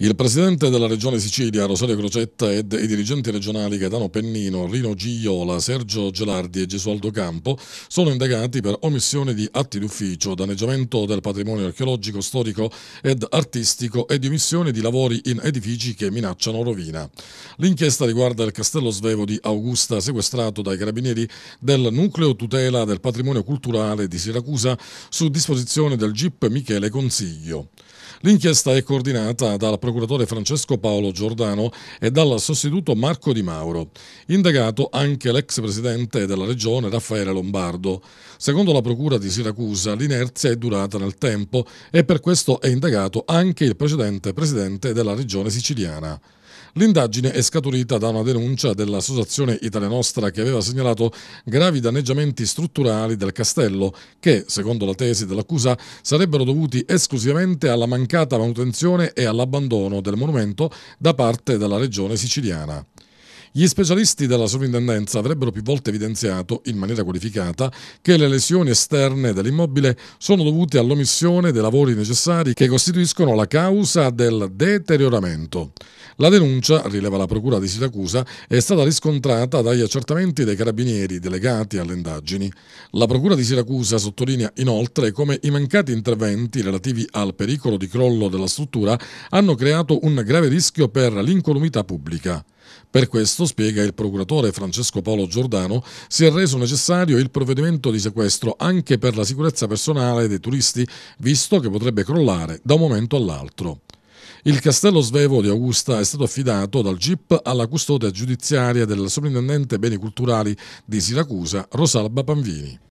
Il presidente della regione Sicilia, Rosario Crocetta, ed i dirigenti regionali Gaetano Pennino, Rino Gigliola, Sergio Gelardi e Gesualdo Campo sono indagati per omissione di atti d'ufficio, danneggiamento del patrimonio archeologico, storico ed artistico e di omissione di lavori in edifici che minacciano rovina. L'inchiesta riguarda il castello svevo di Augusta, sequestrato dai carabinieri del Nucleo Tutela del Patrimonio Culturale di Siracusa su disposizione del GIP Michele Consiglio. L'inchiesta è coordinata dal procuratore Francesco Paolo Giordano e dal sostituto Marco Di Mauro. Indagato anche l'ex presidente della regione Raffaele Lombardo. Secondo la procura di Siracusa l'inerzia è durata nel tempo e per questo è indagato anche il precedente presidente della regione siciliana. L'indagine è scaturita da una denuncia dell'associazione Italianostra che aveva segnalato gravi danneggiamenti strutturali del castello che, secondo la tesi dell'accusa, sarebbero dovuti esclusivamente alla mancata manutenzione e all'abbandono del monumento da parte della regione siciliana. Gli specialisti della sovrintendenza avrebbero più volte evidenziato, in maniera qualificata, che le lesioni esterne dell'immobile sono dovute all'omissione dei lavori necessari che costituiscono la causa del deterioramento. La denuncia, rileva la Procura di Siracusa, è stata riscontrata dagli accertamenti dei carabinieri delegati alle indagini. La Procura di Siracusa sottolinea inoltre come i mancati interventi relativi al pericolo di crollo della struttura hanno creato un grave rischio per l'incolumità pubblica. Per questo, spiega il procuratore Francesco Paolo Giordano, si è reso necessario il provvedimento di sequestro anche per la sicurezza personale dei turisti, visto che potrebbe crollare da un momento all'altro. Il castello svevo di Augusta è stato affidato dal GIP alla custodia giudiziaria del soprintendente beni culturali di Siracusa Rosalba Panvini.